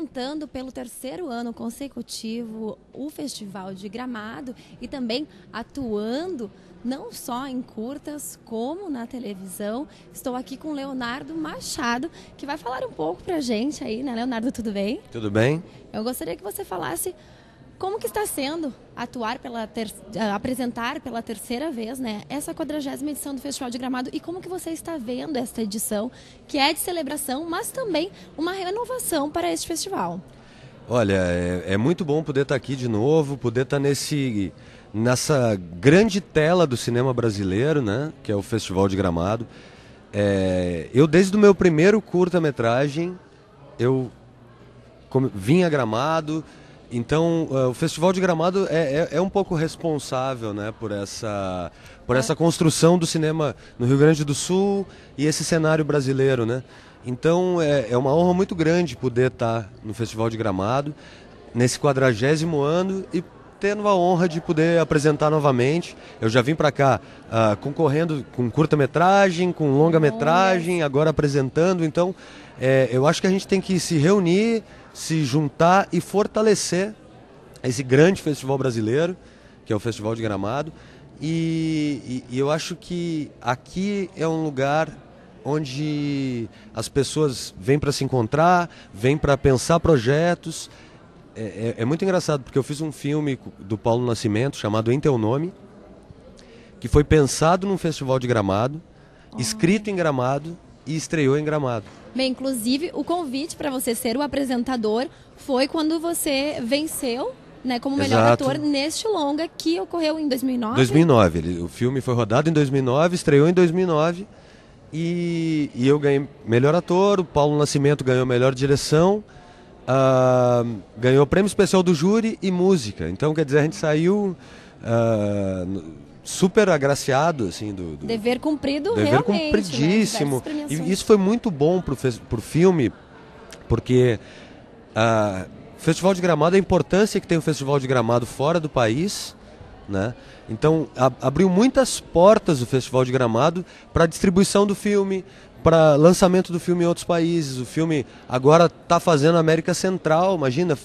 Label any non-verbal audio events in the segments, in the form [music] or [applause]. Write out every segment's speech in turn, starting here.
movimentando pelo terceiro ano consecutivo o Festival de Gramado e também atuando não só em curtas, como na televisão. Estou aqui com Leonardo Machado, que vai falar um pouco pra gente aí, né, Leonardo? Tudo bem? Tudo bem. Eu gostaria que você falasse como que está sendo atuar pela ter... Eh, apresentar pela terceira vez, né, essa quadragésima edição do Festival de Gramado e como que você está vendo esta edição, que é de celebração, mas também uma renovação para este festival? Olha, é, é muito bom poder estar tá aqui de novo, poder estar tá nesse nessa grande tela do cinema brasileiro, né, que é o Festival de Gramado. É, eu desde o meu primeiro curta-metragem eu vim a Gramado então, eh, o Festival de Gramado é, é, é, um pouco responsável né, por, essa, por é. essa construção do cinema no Rio Grande do Sul e esse cenário brasileiro. Né? Então, é, é uma honra muito grande poder estar tá no Festival de Gramado, nesse quadragésimo ano, e tendo a honra de poder apresentar novamente. Eu já vim para cá uh, concorrendo com curta-metragem, com longa-metragem, agora apresentando. Então, é, eu acho que a gente tem que se reunir, se juntar e fortalecer esse grande festival brasileiro, que é o Festival de Gramado. E, e, e eu acho que aqui é um lugar onde as pessoas vêm para se encontrar, vêm para pensar projetos. É, é, é, muito engraçado, porque eu fiz um filme do Paulo Nascimento chamado Em Teu Nome, que foi pensado num festival de gramado, oh. escrito em gramado e estreou em gramado. Bem, inclusive, o convite para você ser o apresentador foi quando você venceu né, como melhor ator neste longa que ocorreu em 2009. 2009, o filme foi rodado em 2009, estreou em 2009 e, e eu ganhei melhor ator, o Paulo Nascimento ganhou melhor direção, uh, ganhou prêmio especial do júri e música. Então, quer dizer, a gente saiu uh, super agraciado, assim, do... do dever cumprido, Dever né? cumpridíssimo. Né? E isso foi muito bom pro, pro filme, porque... Uh, Festival de Gramado, a importância que tem o Festival de Gramado fora do país, né? Então a, abriu muitas portas o Festival de Gramado para distribuição do filme, para lançamento do filme em outros países. O filme agora está fazendo América Central, imagina,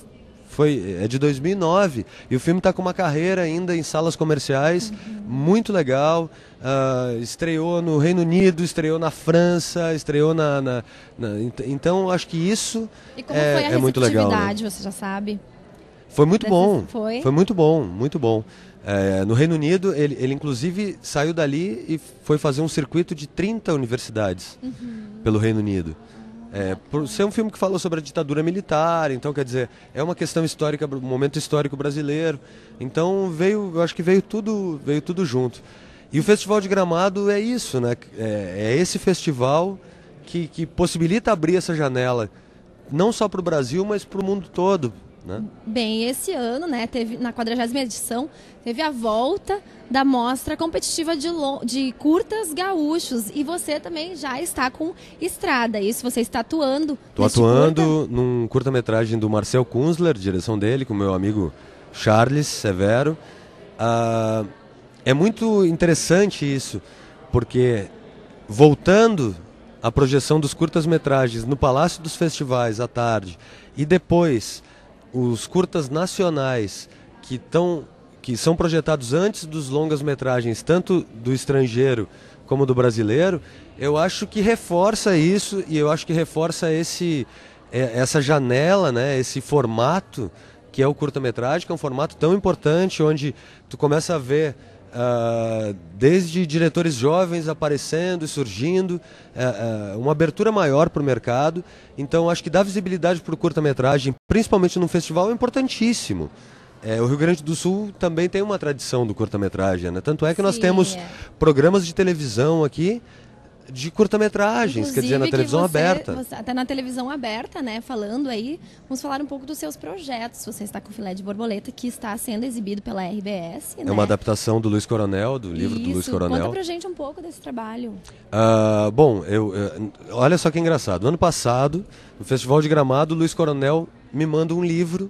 foi, é de 2009 e o filme está com uma carreira ainda em salas comerciais uhum. muito legal. Uh, estreou no Reino Unido, estreou na França, estreou na. na, na então acho que isso e como é, foi a é muito legal. Né? Você já sabe? Foi muito bom. Foi? foi muito bom, muito bom. É, no Reino Unido, ele, ele inclusive saiu dali e foi fazer um circuito de 30 universidades uhum. pelo Reino Unido. É, por ser um filme que falou sobre a ditadura militar, então quer dizer, é uma questão histórica, um momento histórico brasileiro. Então veio, eu acho que veio tudo, veio tudo junto. E o Festival de Gramado é isso, né? É, é esse festival que, que possibilita abrir essa janela, não só para o Brasil, mas para o mundo todo, né? Bem, esse ano, né, teve na 40 edição, teve a volta da mostra competitiva de, de curtas gaúchos. E você também já está com estrada. Isso você está atuando. Estou atuando curta? num curta-metragem do Marcel Kunzler, direção dele, com meu amigo Charles Severo. Ah, é muito interessante isso, porque voltando a projeção dos curtas-metragens no Palácio dos Festivais à tarde e depois os curtas nacionais que estão que são projetados antes dos longas-metragens, tanto do estrangeiro como do brasileiro, eu acho que reforça isso e eu acho que reforça esse é, essa janela, né, esse formato que é o curta-metragem, que é um formato tão importante onde tu começa a ver Uh, desde diretores jovens aparecendo e surgindo, uh, uh, uma abertura maior para o mercado. Então, acho que dar visibilidade para o curta-metragem, principalmente num festival, é importantíssimo. É, o Rio Grande do Sul também tem uma tradição do curta-metragem, né? Tanto é que Sim, nós temos é. programas de televisão aqui de curta-metragens, quer dizer, na televisão você, aberta. Você, até na televisão aberta, né? Falando aí, vamos falar um pouco dos seus projetos. Você está com o Filé de Borboleta, que está sendo exibido pela RBS. É né? uma adaptação do Luiz Coronel, do livro Isso. do Luiz Coronel. Conta pra gente um pouco desse trabalho. Uh, bom, eu, eu, olha só que engraçado. Ano passado, no Festival de Gramado, o Luiz Coronel me manda um livro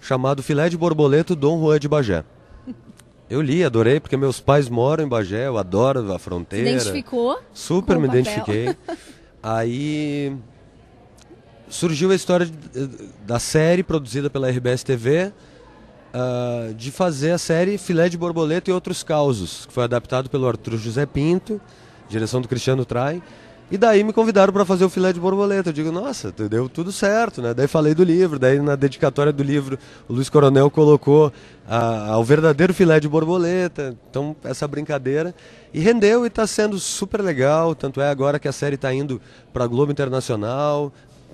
chamado Filé de Borboleta, Dom Juan de Bagé. Eu li, adorei, porque meus pais moram em Bagé, eu adoro a fronteira. Se identificou? Super me identifiquei. Aí surgiu a história da série produzida pela RBS TV, uh, ah, de fazer a série Filé de Borboleta e Outros Causos, que foi adaptado pelo Arthur José Pinto, direção do Cristiano Trai. E daí me convidaram para fazer o filé de borboleta. Eu digo, nossa, deu tudo certo, né? Daí falei do livro, daí na dedicatória do livro, o Luiz Coronel colocou a, ao verdadeiro filé de borboleta. Então, essa brincadeira. E rendeu e está sendo super legal. Tanto é agora que a série está indo para Globo Internacional,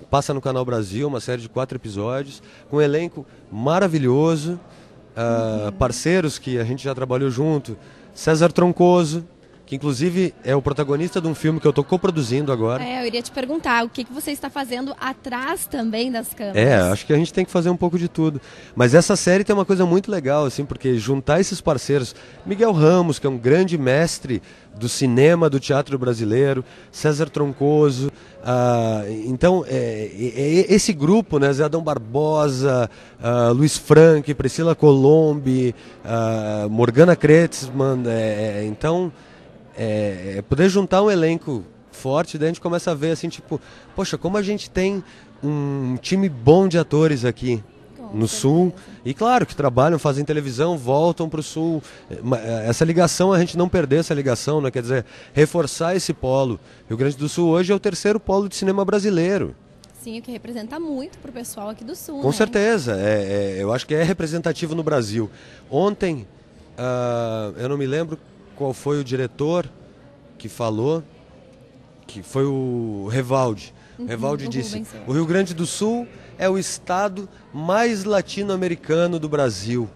passa no Canal Brasil, uma série de quatro episódios, com um elenco maravilhoso, uh, parceiros que a gente já trabalhou junto. César Troncoso, que inclusive é o protagonista de um filme que eu estou coproduzindo agora. É, eu iria te perguntar, o que, que você está fazendo atrás também das câmeras? É, acho que a gente tem que fazer um pouco de tudo. Mas essa série tem uma coisa muito legal, assim, porque juntar esses parceiros, Miguel Ramos, que é um grande mestre do cinema, do teatro brasileiro, César Troncoso, ah, então é, é, é, esse grupo, né, Zé Adão Barbosa, ah, Luiz Frank, Priscila Colombi, ah, Morgana Kretzmann, é, é então... É, é, poder juntar um elenco forte, daí a gente começa a ver assim, tipo, poxa, como a gente tem um time bom de atores aqui no sul e claro que trabalham fazem televisão voltam para o sul é, é, essa ligação a gente não perder essa ligação né quer dizer reforçar esse polo Rio Grande do Sul hoje é o terceiro polo de cinema brasileiro Sim, o que representa muito para o pessoal aqui do Sul. Com né? certeza, é, é, eu acho que é representativo no Brasil. Ontem, uh, eu não me lembro qual foi o diretor que falou, que foi o Revalde. O Revalde uhum, disse: O Rio Grande do Sul é o estado mais latino-americano do Brasil.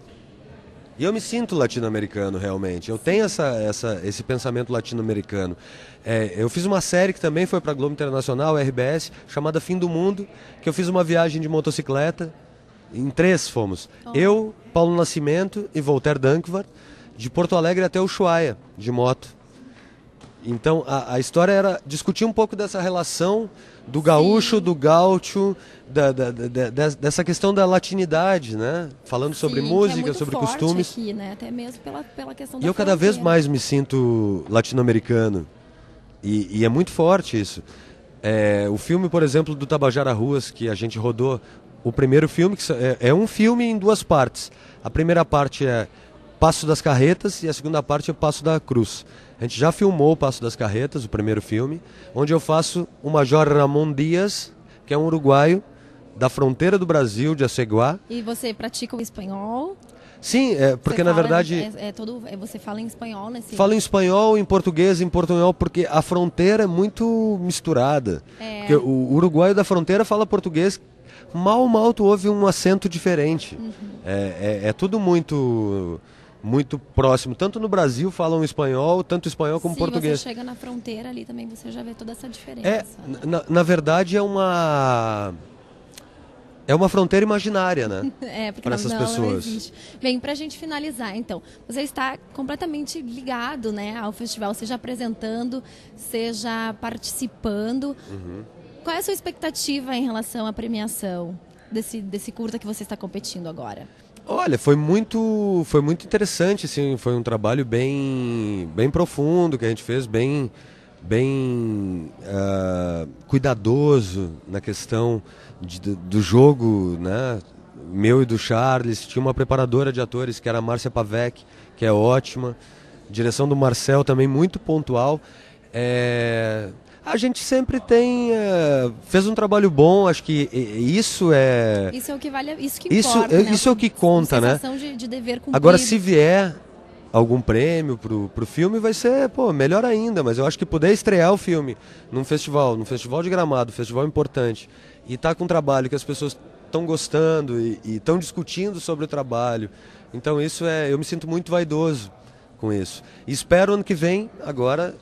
E eu me sinto latino-americano realmente. Eu tenho essa, essa esse pensamento latino-americano. É, eu fiz uma série que também foi para a Globo Internacional, RBS, chamada Fim do Mundo, que eu fiz uma viagem de motocicleta. Em três fomos. Oh. Eu, Paulo Nascimento e Voltaire Dankvart de Porto Alegre até Ushuaia, de moto. Então a, a, história era discutir um pouco dessa relação do gaúcho, Sim. do gaúcho, da, da, da, dessa questão da latinidade, né? Falando sobre é música, é sobre costumes. Aqui, né? Até mesmo pela, pela questão e eu cada vez mais me sinto latino-americano. E, e, é muito forte isso. É, o filme, por exemplo, do Tabajara Ruas, que a gente rodou, o primeiro filme, que é, é um filme em duas partes. A primeira parte é Passo das Carretas e a segunda parte é o Passo da Cruz. A gente já filmou o Passo das Carretas, o primeiro filme, onde eu faço o Major Ramon Dias, que é um uruguaio da fronteira do Brasil, de Aceguá. E você pratica o espanhol? Sim, é, porque na verdade. É, é todo, é, você fala em espanhol nesse. Falo em espanhol, em português, em portunhol, porque a fronteira é muito misturada. É. Porque o uruguaio da fronteira fala português, mal, mal tu ouve um acento diferente. Uhum. é, é, é tudo muito muito próximo. Tanto no Brasil falam espanhol, tanto espanhol como Sim, português. você chega na fronteira ali também, você já vê toda essa diferença. É, né? na, na, verdade é uma... É uma fronteira imaginária, né? [laughs] é, porque para essas não, pessoas. Não existe. Bem, para a gente finalizar, então, você está completamente ligado, né, ao festival, seja apresentando, seja participando. Uhum. Qual é a sua expectativa em relação à premiação desse desse curta que você está competindo agora? Olha, foi muito, foi muito interessante, assim, foi um trabalho bem, bem profundo que a gente fez, bem, bem uh, cuidadoso na questão de, do jogo, né? Meu e do Charles. Tinha uma preparadora de atores que era a Márcia Pavec, que é ótima. Direção do Marcel também muito pontual. É, a gente sempre tem uh, fez um trabalho bom acho que isso é isso é o que vale isso que isso importa, é, né? isso é o que conta né de, de dever agora se vier algum prêmio pro, pro filme vai ser pô melhor ainda mas eu acho que poder estrear o filme num festival num festival de Gramado festival importante e tá com um trabalho que as pessoas estão gostando e estão discutindo sobre o trabalho então isso é eu me sinto muito vaidoso com isso e espero ano que vem agora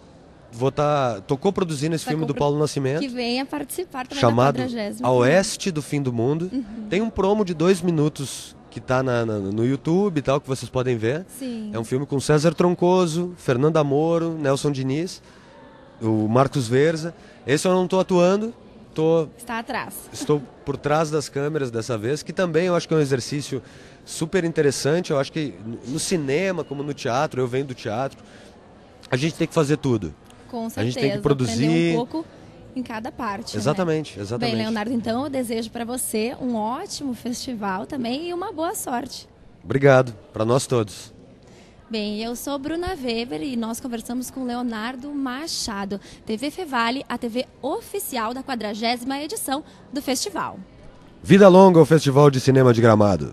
vou estar. Tá, tô esse tá filme do Paulo Nascimento. Que venha participar também chamado da A Oeste do Fim do Mundo. Uhum. Tem um promo de dois minutos que está no YouTube e tal, que vocês podem ver. Sim. É um filme com César Troncoso, Fernanda Moro, Nelson Diniz, o Marcos Verza. Esse eu não estou atuando. Tô, Está atrás. Estou por trás das câmeras dessa vez, que também eu acho que é um exercício super interessante. Eu acho que no cinema, como no teatro, eu venho do teatro, a gente tem que fazer tudo. Com certeza. A gente tem que produzir. um pouco em cada parte. Exatamente, né? exatamente. Bem, Leonardo, então eu desejo para você um ótimo festival também e uma boa sorte. Obrigado, para nós todos. Bem, eu sou Bruna Weber e nós conversamos com Leonardo Machado, TV Fevale, a TV oficial da 40 edição do festival. Vida longa ao Festival de Cinema de Gramado.